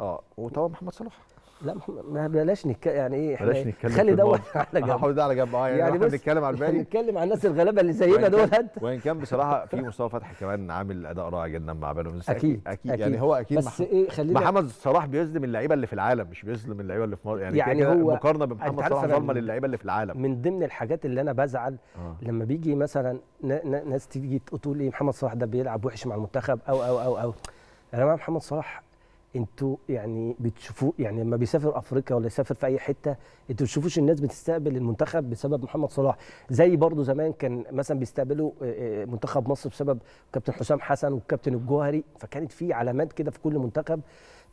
اه وطبعا محمد صلاح لا ما بلاش نتكلم يعني ايه بلاش نتكلم خلي دوت على جنب هحط ده على جنب اه يعني, يعني بس بنتكلم على الباقي نتكلم على الناس الغلابه اللي زينا دول انت وان كان بصراحه في مصطفى فتحي كمان عامل اداء رائع جدا مع بالو أكيد, أكيد, اكيد اكيد يعني هو اكيد بس محمد, ايه خلينا محمد صلاح بيظلم اللعيبه اللي في العالم مش بيظلم اللعيبه اللي في مصر يعني, يعني هو مقارنه بمحمد صلاح ظلمه للعيبه اللي في العالم من ضمن الحاجات اللي انا بزعل آه. لما بيجي مثلا ناس تيجي تقول ايه محمد صلاح ده بيلعب وحش مع المنتخب او او او او يا جماعه محمد صلاح انتوا يعني بتشوفوا يعني لما بيسافر افريقيا ولا يسافر في اي حته انتوا بتشوفوش الناس بتستقبل المنتخب بسبب محمد صلاح زي برضو زمان كان مثلا بيستقبلوا آه، آه، منتخب مصر بسبب كابتن حسام حسن والكابتن الجوهري فكانت في علامات كده في كل منتخب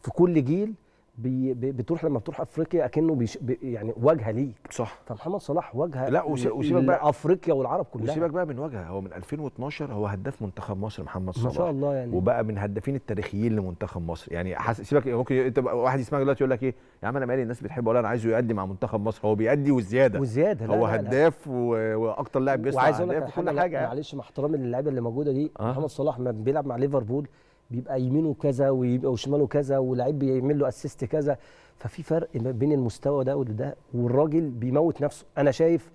في كل جيل بي بتروح لما بتروح افريقيا اكنه بيش يعني واجهه ليك صح فمحمد صلاح واجهه لا وسيبك بقى افريقيا والعرب كلها وسيبك بقى من واجهه هو من 2012 هو هداف منتخب مصر محمد صلاح ما شاء الله يعني وبقى من هدافين التاريخيين لمنتخب مصر يعني سيبك ممكن انت واحد يسمعك دلوقتي يقول لك ايه يا عم انا مالي الناس بتحبه ولا انا عايزه يؤدي مع منتخب مصر هو بيأدي وزياده وزياده هو لا هداف لا. واكتر لاعب بيصنع اهداف وكل حاجه معلش مع احترامي للعيبه اللي موجوده دي أه؟ محمد صلاح ما بيلعب مع ليفربول بيبقى يمينه كذا ويبقى وشماله كذا ولاعيب بيعمل له اسيست كذا ففي فرق ما بين المستوى ده وده والراجل بيموت نفسه انا شايف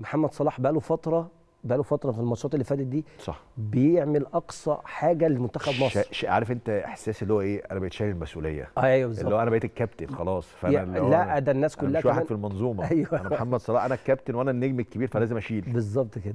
محمد صلاح بقاله فتره بقاله فتره في الماتشات اللي فاتت دي صح بيعمل اقصى حاجه لمنتخب مصر ش... عارف انت احساس اللي هو ايه انا بقيت شايل المسؤوليه آه، ايوه بالظبط اللي هو انا بقيت الكابتن خلاص فانا اللي هو لا ده الناس كلها مش واحد في المنظومه ايوه انا محمد صلاح انا الكابتن وانا النجم الكبير فلازم اشيل بالظبط كده